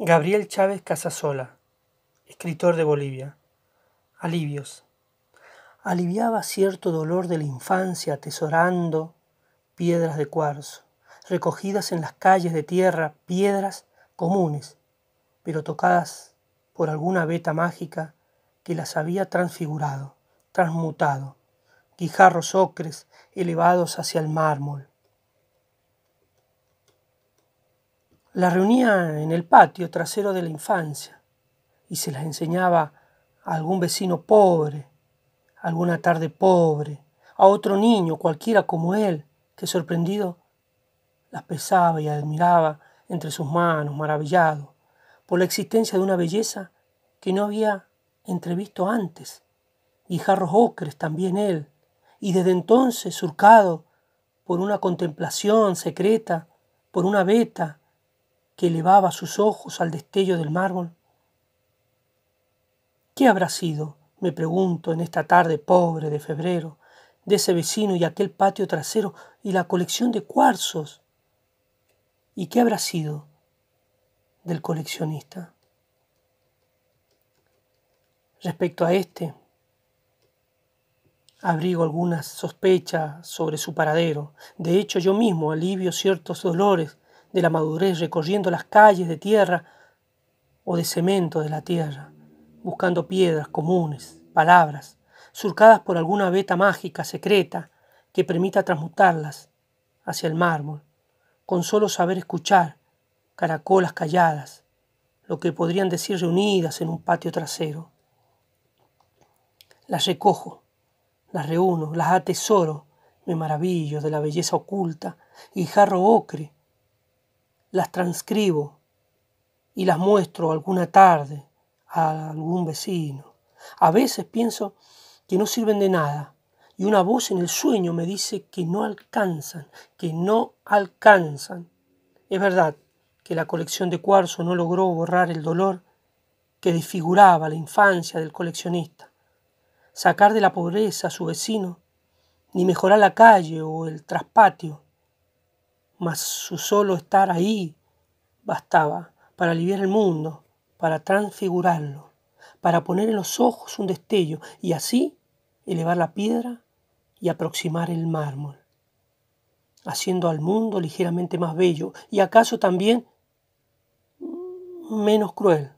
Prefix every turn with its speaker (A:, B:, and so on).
A: Gabriel Chávez Casasola, escritor de Bolivia. Alivios. Aliviaba cierto dolor de la infancia atesorando piedras de cuarzo, recogidas en las calles de tierra, piedras comunes, pero tocadas por alguna veta mágica que las había transfigurado, transmutado, guijarros ocres elevados hacia el mármol, Las reunía en el patio trasero de la infancia y se las enseñaba a algún vecino pobre, alguna tarde pobre, a otro niño cualquiera como él, que sorprendido las pesaba y admiraba entre sus manos, maravillado, por la existencia de una belleza que no había entrevisto antes, y jarros ocres también él, y desde entonces surcado por una contemplación secreta, por una beta, que elevaba sus ojos al destello del mármol? ¿Qué habrá sido, me pregunto, en esta tarde pobre de febrero, de ese vecino y aquel patio trasero y la colección de cuarzos? ¿Y qué habrá sido del coleccionista? Respecto a este, abrigo algunas sospechas sobre su paradero. De hecho, yo mismo alivio ciertos dolores de la madurez recorriendo las calles de tierra o de cemento de la tierra, buscando piedras comunes, palabras, surcadas por alguna veta mágica, secreta, que permita transmutarlas hacia el mármol, con solo saber escuchar caracolas calladas, lo que podrían decir reunidas en un patio trasero. Las recojo, las reúno, las atesoro, me maravillo de la belleza oculta, jarro ocre, las transcribo y las muestro alguna tarde a algún vecino. A veces pienso que no sirven de nada y una voz en el sueño me dice que no alcanzan, que no alcanzan. Es verdad que la colección de cuarzo no logró borrar el dolor que desfiguraba la infancia del coleccionista. Sacar de la pobreza a su vecino, ni mejorar la calle o el traspatio, mas su solo estar ahí bastaba para aliviar el mundo, para transfigurarlo, para poner en los ojos un destello y así elevar la piedra y aproximar el mármol, haciendo al mundo ligeramente más bello y acaso también menos cruel.